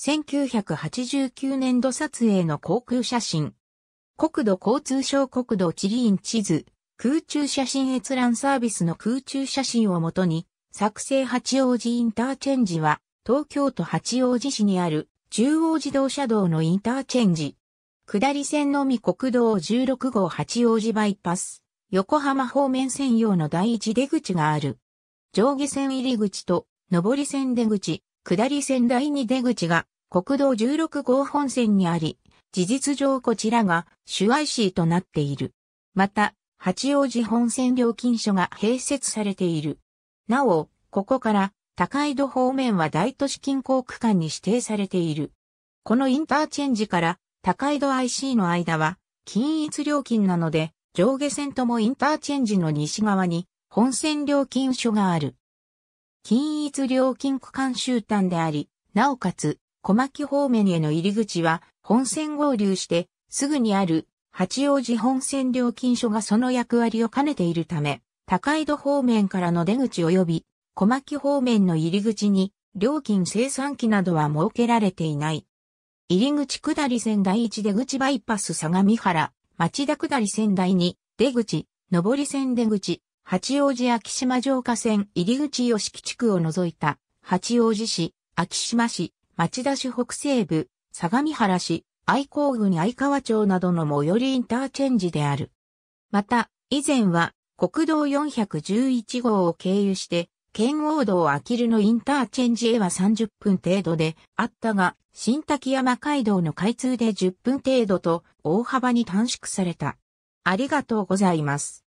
1989年度撮影の航空写真。国土交通省国土地理院地図、空中写真閲覧サービスの空中写真をもとに、作成八王子インターチェンジは、東京都八王子市にある中央自動車道のインターチェンジ。下り線のみ国道16号八王子バイパス、横浜方面専用の第一出口がある。上下線入り口と上り線出口、下り線第2出口が国道16号本線にあり、事実上こちらが主 IC となっている。また、八王子本線料金所が併設されている。なお、ここから高井戸方面は大都市近郊区間に指定されている。このインターチェンジから高井戸 IC の間は均一料金なので上下線ともインターチェンジの西側に本線料金所がある。均一料金区間終端であり、なおかつ、小牧方面への入り口は、本線合流して、すぐにある、八王子本線料金所がその役割を兼ねているため、高井戸方面からの出口及び、小牧方面の入り口に、料金生産機などは設けられていない。入り口下り線第1出口バイパス相模原、町田下り線第2、出口、上り線出口、八王子秋島城下線入口吉木地区を除いた、八王子市、秋島市、町田市北西部、相模原市、愛工郡愛川町などの最寄りインターチェンジである。また、以前は国道411号を経由して、圏央道あきるのインターチェンジへは30分程度であったが、新滝山街道の開通で10分程度と大幅に短縮された。ありがとうございます。